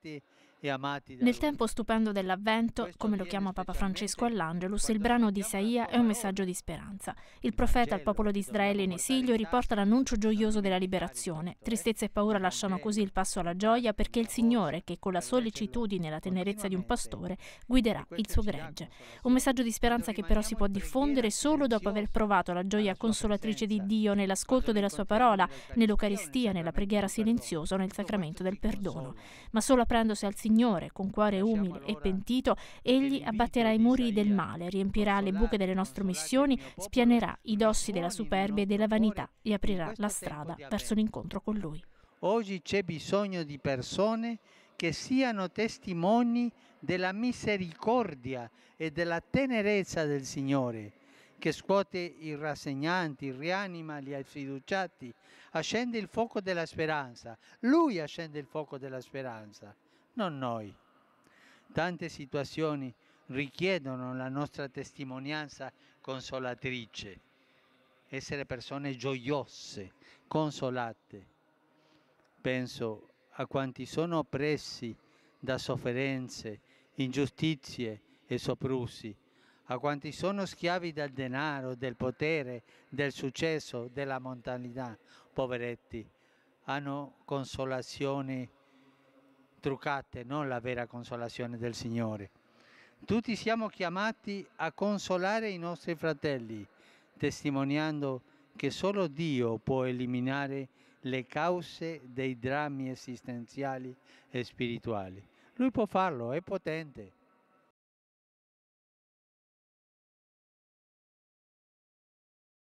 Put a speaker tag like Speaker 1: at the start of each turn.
Speaker 1: sentiti
Speaker 2: e amati. Nel
Speaker 1: tempo stupendo dell'Avvento, come lo chiama Papa Francesco all'Angelus, il brano di Isaia è un messaggio di speranza. Il profeta al popolo di Israele in esilio riporta l'annuncio gioioso della liberazione. Tristezza e paura lasciano così il passo alla gioia perché il Signore, che con la sollecitudine e la tenerezza di un pastore, guiderà il suo gregge. Un messaggio di speranza che però si può diffondere solo dopo aver provato la gioia consolatrice di Dio nell'ascolto della sua parola, nell'Eucaristia, nella preghiera silenziosa, nel sacramento del perdono. Ma solo a aprendosi al Signore con cuore umile e pentito, egli abbatterà i muri del male, riempirà le buche delle nostre missioni, spianerà i dossi della superbia e della vanità e aprirà la strada verso l'incontro con Lui.
Speaker 2: Oggi c'è bisogno di persone che siano testimoni della misericordia e della tenerezza del Signore che scuote i rassegnanti, rianima gli affiduciati, accende il fuoco della speranza. Lui accende il fuoco della speranza, non noi. Tante situazioni richiedono la nostra testimonianza consolatrice, essere persone gioiose, consolate. Penso a quanti sono oppressi da sofferenze, ingiustizie e soprusi a quanti sono schiavi del denaro, del potere, del successo, della mondanità, poveretti, hanno consolazioni truccate, non la vera consolazione del Signore. Tutti siamo chiamati a consolare i nostri fratelli, testimoniando che solo Dio può eliminare le cause dei drammi esistenziali e spirituali. Lui può farlo, è potente.